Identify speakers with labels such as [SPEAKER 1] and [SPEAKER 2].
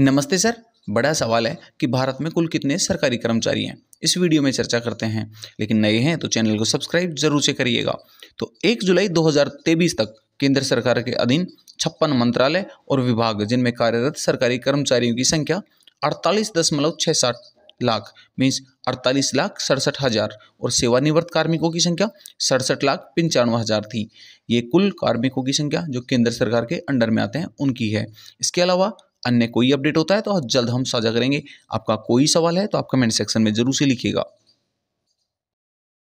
[SPEAKER 1] नमस्ते सर बड़ा सवाल है कि भारत में कुल कितने सरकारी कर्मचारी हैं इस वीडियो में चर्चा करते हैं लेकिन नए हैं तो चैनल को सब्सक्राइब जरूर से करिएगा तो 1 जुलाई 2023 तक केंद्र सरकार के अधीन छप्पन मंत्रालय और विभाग जिनमें कार्यरत सरकारी कर्मचारियों की संख्या अड़तालीस दशमलव छः लाख मीन्स अड़तालीस लाख सड़सठ हज़ार और सेवानिवृत्त कार्मिकों की संख्या सड़सठ लाख पंचानवे हज़ार थी ये कुल कार्मिकों की संख्या जो केंद्र सरकार के अंडर में आते हैं उनकी है इसके अलावा अन्य कोई अपडेट होता है तो जल्द हम साझा करेंगे आपका कोई सवाल है तो आप कमेंट सेक्शन में ज़रूर से लिखिएगा